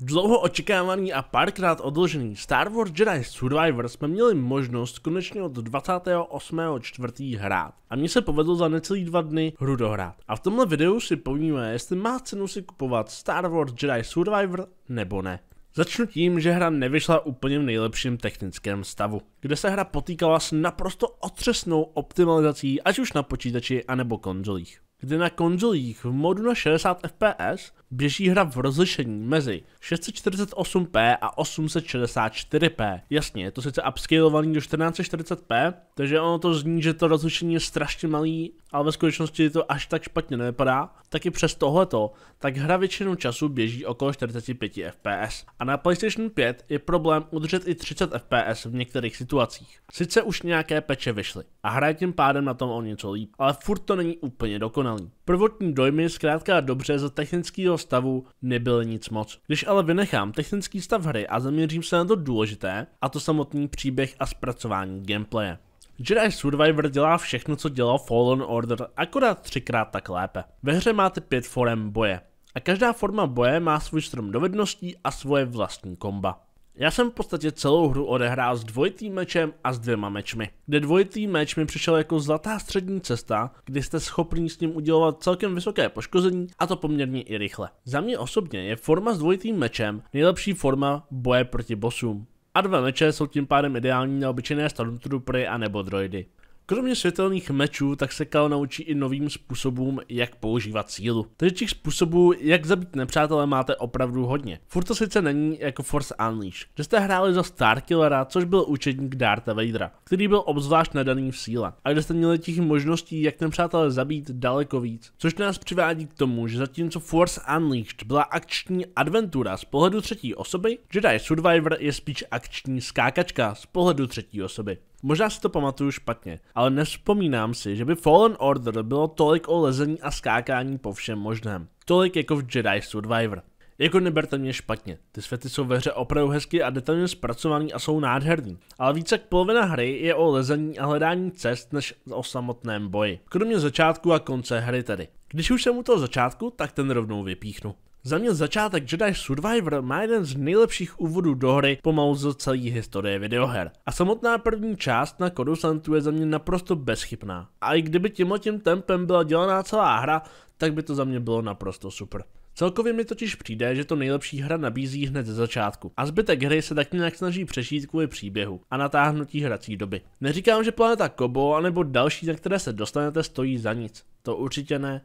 Dlouho očekávaný a párkrát odložený Star Wars Jedi Survivor jsme měli možnost konečně od 28.4. hrát a mně se povedlo za necelý dva dny hru dohrát. A v tomhle videu si povíme, jestli má cenu si kupovat Star Wars Jedi Survivor nebo ne. Začnu tím, že hra nevyšla úplně v nejlepším technickém stavu kde se hra potýkala s naprosto otřesnou optimalizací ať už na počítači anebo konzolích. Kdy na konzolích v modu na 60 fps běží hra v rozlišení mezi 648p a 864p. Jasně, je to sice upscalovaný do 1440p, takže ono to zní, že to rozlišení je strašně malý, ale ve skutečnosti to až tak špatně nevypadá. Taky přes tohleto, tak hra většinu času běží okolo 45 fps. A na PlayStation 5 je problém udržet i 30 fps v některých situacích situacích. Sice už nějaké peče vyšly a hraje tím pádem na tom o něco líp, ale furt to není úplně dokonalý. Prvotní dojmy zkrátka dobře za technického stavu nebyly nic moc. Když ale vynechám technický stav hry a zaměřím se na to důležité, a to samotný příběh a zpracování gameplaye. Jedi Survivor dělá všechno, co dělal Fallen Order, akorát třikrát tak lépe. Ve hře máte pět forem boje a každá forma boje má svůj strom dovedností a svoje vlastní komba. Já jsem v podstatě celou hru odehrál s dvojitým mečem a s dvěma mečmi, kde dvojitý meč mi přišel jako zlatá střední cesta, kdy jste schopni s ním udělovat celkem vysoké poškození a to poměrně i rychle. Za mě osobně je forma s dvojitým mečem nejlepší forma boje proti bosům. A dva meče jsou tím pádem ideální na obyčejné stormtroopery a nebo droidy. Kromě světelných mečů, tak se Kao naučí i novým způsobům, jak používat sílu. Takže těch způsobů, jak zabít nepřátele, máte opravdu hodně. Furt to sice není jako Force Unleashed, kde jste hráli za Starkillera, což byl učedník Dartha Vadera, který byl obzvlášť nadaný v síle, a kde jste měli těch možností, jak nepřátele zabít daleko víc. Což nás přivádí k tomu, že zatímco Force Unleashed byla akční adventura z pohledu třetí osoby, Jedi Survivor je spíš akční skákačka z pohledu třetí osoby. Možná si to pamatuju špatně, ale nevzpomínám si, že by Fallen Order bylo tolik o lezení a skákání po všem možném. Tolik jako v Jedi Survivor. Jako neberte mě špatně, ty světy jsou ve hře opravdu hezky a detailně zpracovaný a jsou nádherný, ale více jak polovina hry je o lezení a hledání cest než o samotném boji. Kromě začátku a konce hry tedy. Když už jsem u toho začátku, tak ten rovnou vypíchnu. Za mě začátek Jedi Survivor má jeden z nejlepších úvodů do hry pomalu z celé historie videoher. A samotná první část na Coruscantu je za mě naprosto bezchybná. A i kdyby tímhle tím tempem byla dělaná celá hra, tak by to za mě bylo naprosto super. Celkově mi totiž přijde, že to nejlepší hra nabízí hned ze začátku a zbytek hry se tak nějak snaží přežít kvůli příběhu a natáhnutí hrací doby. Neříkám, že planeta Kobo anebo další, na které se dostanete, stojí za nic. To určitě ne,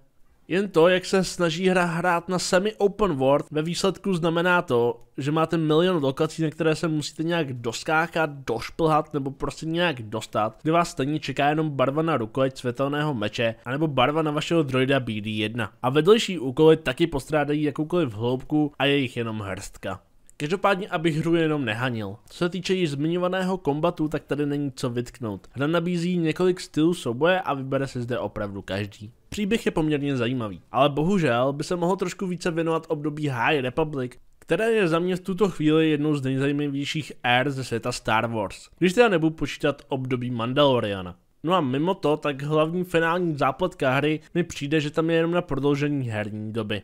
jen to, jak se snaží hra hrát na semi-open world, ve výsledku znamená to, že máte milion lokací, na které se musíte nějak doskákat, došplhat nebo prostě nějak dostat, kde vás stejně čeká jenom barva na rukojeť světelného meče, anebo barva na vašeho droida BD1. A vedlejší úkoly taky postrádají jakoukoliv hloubku a je jich jenom hrstka. Každopádně, abych hru jenom nehanil. Co se týče již zmiňovaného kombatu, tak tady není co vytknout. Hra nabízí několik stylů souboje a vybere se zde opravdu každý. Příběh je poměrně zajímavý, ale bohužel by se mohl trošku více věnovat období High Republic, které je za mě v tuto chvíli jednou z nejzajímavějších ér ze světa Star Wars, když teda nebudu počítat období Mandaloriana. No a mimo to, tak hlavní finální zápletka hry mi přijde, že tam je jenom na prodloužení herní doby.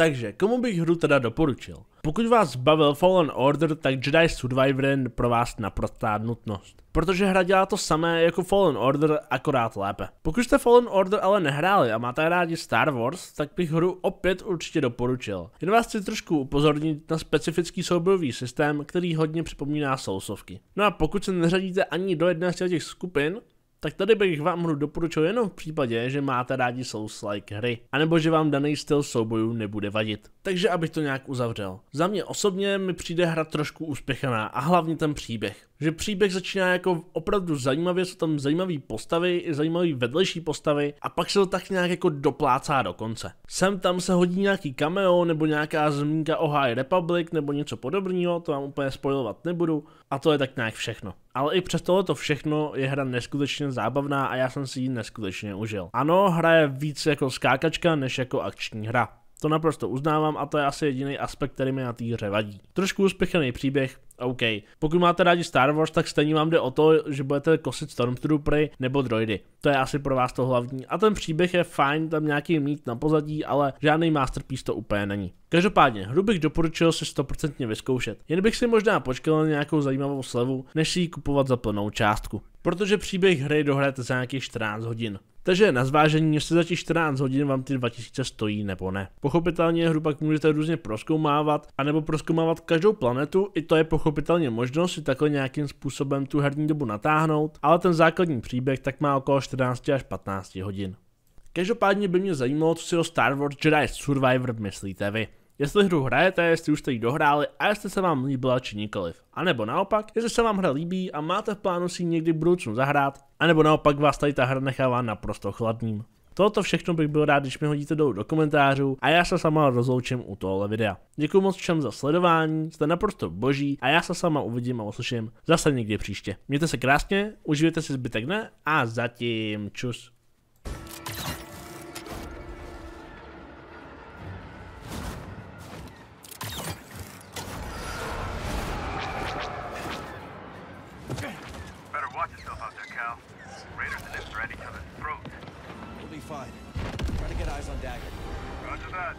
Takže, komu bych hru teda doporučil? Pokud vás bavil Fallen Order, tak Jedi Survivor je pro vás naprostá nutnost. Protože hra dělá to samé jako Fallen Order, akorát lépe. Pokud jste Fallen Order ale nehráli a máte rádi Star Wars, tak bych hru opět určitě doporučil. Jen vás chci trošku upozornit na specifický soubojový systém, který hodně připomíná Soulsovky. No a pokud se neřadíte ani do jedné z těch skupin, tak tady bych vám hru doporučil jenom v případě, že máte rádi Souls-like hry, anebo že vám daný styl soubojů nebude vadit. Takže abych to nějak uzavřel. Za mě osobně mi přijde hra trošku úspěchaná a hlavně ten příběh že příběh začíná jako opravdu zajímavě, jsou tam zajímavé postavy i zajímavé vedlejší postavy a pak se to tak nějak jako doplácá do konce. Sem tam se hodí nějaký cameo nebo nějaká zmínka o High Republic nebo něco podobného, to vám úplně spojovat nebudu a to je tak nějak všechno. Ale i přes tohleto všechno je hra neskutečně zábavná a já jsem si ji neskutečně užil. Ano, hra je víc jako skákačka než jako akční hra. To naprosto uznávám a to je asi jediný aspekt, který mi na té hře vadí. Trošku úspěchaný příběh, OK. Pokud máte rádi Star Wars, tak stejně vám jde o to, že budete kosit Stormtroopery nebo droidy. To je asi pro vás to hlavní. A ten příběh je fajn, tam nějaký mít na pozadí, ale žádný masterpiece to úplně není. Každopádně, hru bych doporučil si 100% vyzkoušet. Jen bych si možná počkal na nějakou zajímavou slevu, než si ji kupovat za plnou částku. Protože příběh hry dohrajete za nějakých 14 hodin. Takže na zvážení, jestli za těch 14 hodin vám ty 2000 stojí nebo ne. Pochopitelně hru pak můžete různě proskoumávat, anebo proskoumávat každou planetu, i to je pochopitelně možnost si takhle nějakým způsobem tu herní dobu natáhnout, ale ten základní příběh tak má okolo 14 až 15 hodin. Každopádně by mě zajímalo, co si o Star Wars Jedi Survivor myslíte vy jestli hru hrajete, jestli už jste ji dohráli a jestli se vám líbila či nikoliv. A nebo naopak, jestli se vám hra líbí a máte v plánu si ji někdy v budoucnu zahrát, a nebo naopak vás tady ta hra nechává naprosto chladným. Toto všechno bych byl rád, když mi hodíte dolů do komentářů a já se sama rozloučím u tohle videa. Děkuji moc všem za sledování, jste naprosto boží a já se sama uvidím a uslyším zase někdy příště. Mějte se krásně, užijte si zbytek dne a zatím čus. Better watch yourself out there, Cal. Raiders and Imps are at each other's throats. We'll be fine. Try to get eyes on Dagger. Roger that.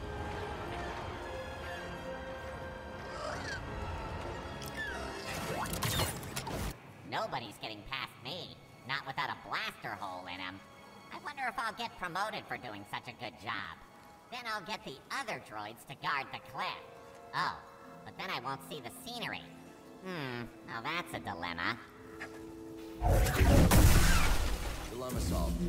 Nobody's getting past me. Not without a blaster hole in him. I wonder if I'll get promoted for doing such a good job. Then I'll get the other droids to guard the cliff. Oh, but then I won't see the scenery. Hmm, now that's a dilemma. Dilemma solved.